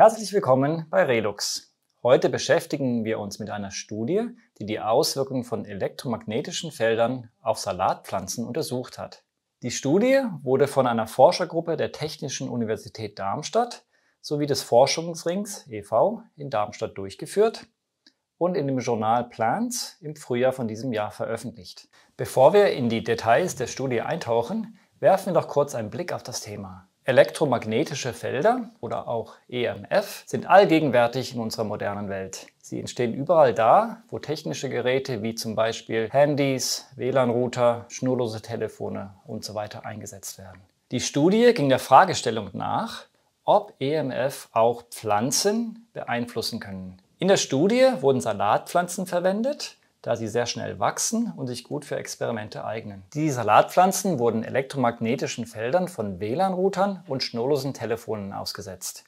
Herzlich willkommen bei Redux. Heute beschäftigen wir uns mit einer Studie, die die Auswirkungen von elektromagnetischen Feldern auf Salatpflanzen untersucht hat. Die Studie wurde von einer Forschergruppe der Technischen Universität Darmstadt sowie des Forschungsrings e.V. in Darmstadt durchgeführt und in dem Journal Plants im Frühjahr von diesem Jahr veröffentlicht. Bevor wir in die Details der Studie eintauchen, werfen wir doch kurz einen Blick auf das Thema. Elektromagnetische Felder oder auch EMF sind allgegenwärtig in unserer modernen Welt. Sie entstehen überall da, wo technische Geräte wie zum Beispiel Handys, WLAN-Router, schnurlose Telefone usw. So eingesetzt werden. Die Studie ging der Fragestellung nach, ob EMF auch Pflanzen beeinflussen können. In der Studie wurden Salatpflanzen verwendet da sie sehr schnell wachsen und sich gut für Experimente eignen. Die Salatpflanzen wurden elektromagnetischen Feldern von WLAN-Routern und schnurlosen Telefonen ausgesetzt.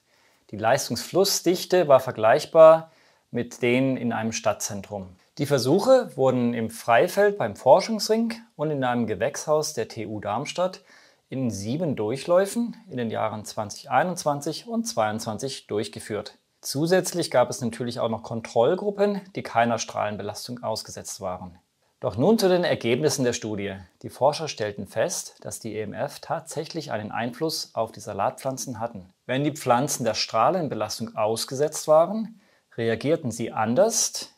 Die Leistungsflussdichte war vergleichbar mit denen in einem Stadtzentrum. Die Versuche wurden im Freifeld beim Forschungsring und in einem Gewächshaus der TU Darmstadt in sieben Durchläufen in den Jahren 2021 und 2022 durchgeführt. Zusätzlich gab es natürlich auch noch Kontrollgruppen, die keiner Strahlenbelastung ausgesetzt waren. Doch nun zu den Ergebnissen der Studie. Die Forscher stellten fest, dass die EMF tatsächlich einen Einfluss auf die Salatpflanzen hatten. Wenn die Pflanzen der Strahlenbelastung ausgesetzt waren, reagierten sie anders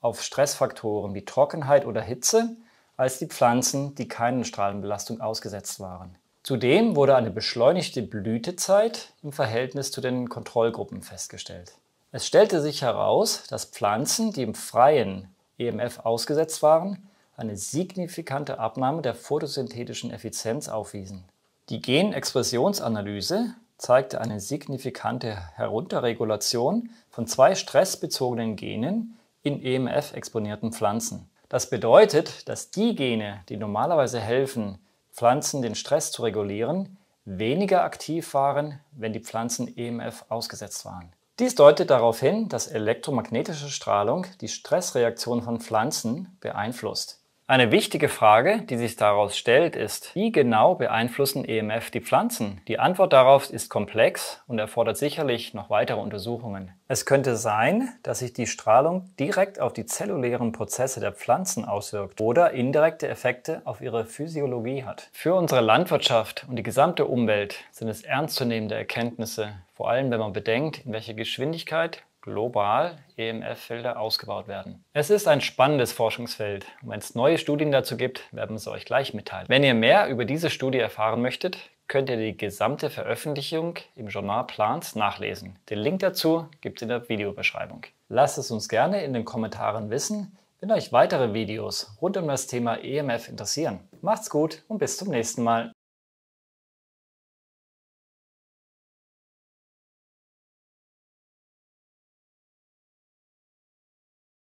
auf Stressfaktoren wie Trockenheit oder Hitze als die Pflanzen, die keinen Strahlenbelastung ausgesetzt waren. Zudem wurde eine beschleunigte Blütezeit im Verhältnis zu den Kontrollgruppen festgestellt. Es stellte sich heraus, dass Pflanzen, die im Freien EMF ausgesetzt waren, eine signifikante Abnahme der photosynthetischen Effizienz aufwiesen. Die Genexpressionsanalyse zeigte eine signifikante Herunterregulation von zwei stressbezogenen Genen in EMF-exponierten Pflanzen. Das bedeutet, dass die Gene, die normalerweise helfen, Pflanzen den Stress zu regulieren, weniger aktiv waren, wenn die Pflanzen EMF ausgesetzt waren. Dies deutet darauf hin, dass elektromagnetische Strahlung die Stressreaktion von Pflanzen beeinflusst. Eine wichtige Frage, die sich daraus stellt, ist, wie genau beeinflussen EMF die Pflanzen? Die Antwort darauf ist komplex und erfordert sicherlich noch weitere Untersuchungen. Es könnte sein, dass sich die Strahlung direkt auf die zellulären Prozesse der Pflanzen auswirkt oder indirekte Effekte auf ihre Physiologie hat. Für unsere Landwirtschaft und die gesamte Umwelt sind es ernstzunehmende Erkenntnisse, vor allem wenn man bedenkt, in welcher Geschwindigkeit global emf felder ausgebaut werden. Es ist ein spannendes Forschungsfeld. Und wenn es neue Studien dazu gibt, werden wir es euch gleich mitteilen. Wenn ihr mehr über diese Studie erfahren möchtet, könnt ihr die gesamte Veröffentlichung im Journal Plans nachlesen. Den Link dazu gibt es in der Videobeschreibung. Lasst es uns gerne in den Kommentaren wissen, wenn euch weitere Videos rund um das Thema EMF interessieren. Macht's gut und bis zum nächsten Mal.